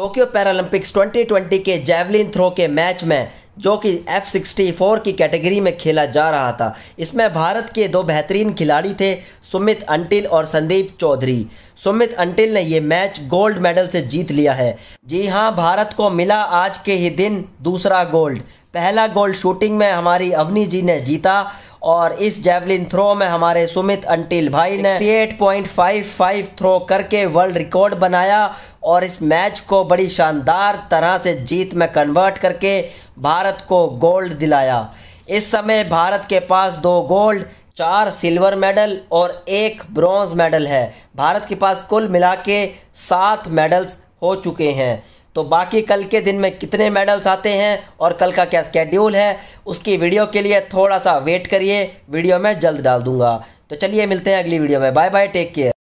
Tokyo Paralympics 2020 के javelin throw के match में जो कि एफ फोर की कैटेगरी में खेला जा रहा था इसमें भारत के दो बेहतरीन खिलाड़ी थे सुमित अंटिल और संदीप चौधरी सुमित अंटिल ने ये मैच गोल्ड मेडल से जीत लिया है जी हाँ भारत को मिला आज के ही दिन दूसरा गोल्ड पहला गोल्ड शूटिंग में हमारी अवनी जी ने जीता और इस जैवलिन थ्रो में हमारे सुमित अंटिल भाई ने 68.55 थ्रो करके वर्ल्ड रिकॉर्ड बनाया और इस मैच को बड़ी शानदार तरह से जीत में कन्वर्ट करके भारत को गोल्ड दिलाया इस समय भारत के पास दो गोल्ड चार सिल्वर मेडल और एक ब्रॉन्ज मेडल है भारत के पास कुल मिला के सात मेडल्स हो चुके हैं तो बाकी कल के दिन में कितने मेडल्स आते हैं और कल का क्या स्केड्यूल है उसकी वीडियो के लिए थोड़ा सा वेट करिए वीडियो मैं जल्द डाल दूंगा तो चलिए मिलते हैं अगली वीडियो में बाय बाय टेक केयर